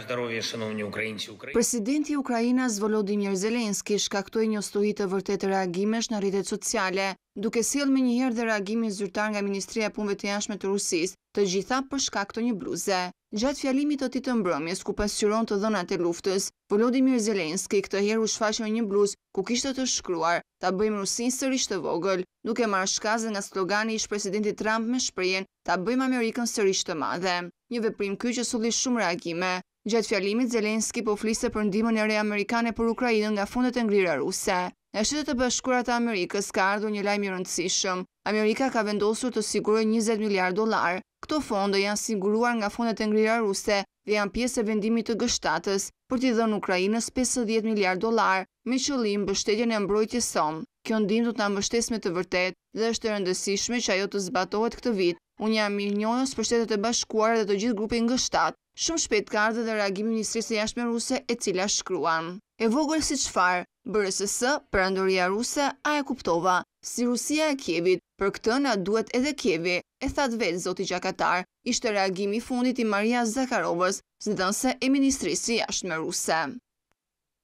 здоров'я, шановні українці України. Президенті України Зволодимір Зеленський шкактує një стуї të vërtet reagimesh në rritet sociale, duke siel me njëherë dhe reagimin zyrtar nga Ministria Punve të Jashme të Rusis, të gjitha për shkakto një bluze. Gjatë fjalimit të ti të mbrëmjes, ku pasyron të dhënat e luftës, Volodymyr Zelenski këtë herë u shfaqën një bluz ku kishtë të shkruar, ta bëjmë Rusin sërish të vogël, duke marrë shkazën nga slogani ish presidenti Trump me shprejen, ta bëjmë Amerikën sërish të madhe. Një veprim kjo që sulli shumë reagime, Gjatë fjalimit, Zelenski po fliste për ndimën e re Amerikane për Ukrajinë nga fundet e ngrira ruse. Në shqytet e bashkurat e Amerikës ka ardhur një lajmë i rëndësishëm. Amerika ka vendosur të sigurë 20 miliard dolar. Këto fondë janë siguruar nga fundet e ngrira ruse dhe janë pjesë e vendimit të gështatës për t'i dhënë Ukrajinës 50 miliard dolar me qëllim bështetjen e mbrojtjes tonë. Kjo ndim të të mbështes me të vërtet dhe është të rëndësishme që ajo të zbatohet këtë vit Unë jam mirë njënës për shtetet e bashkuar dhe të gjithë grupin në shtatë, Shumë shpet ka ardhe dhe reagimi Ministrisë e Jashme Ruse e cila shkruan. E vogërë si qfarë, bërës e së, për andoria Ruse, a e kuptova, si Rusia e Kjevit, për këtë nga duhet edhe Kjevi, e thad vetë Zoti Gjakatar, ishte reagimi fundit i Maria Zakarovës, zë e Ministrisë e Jashme Ruse.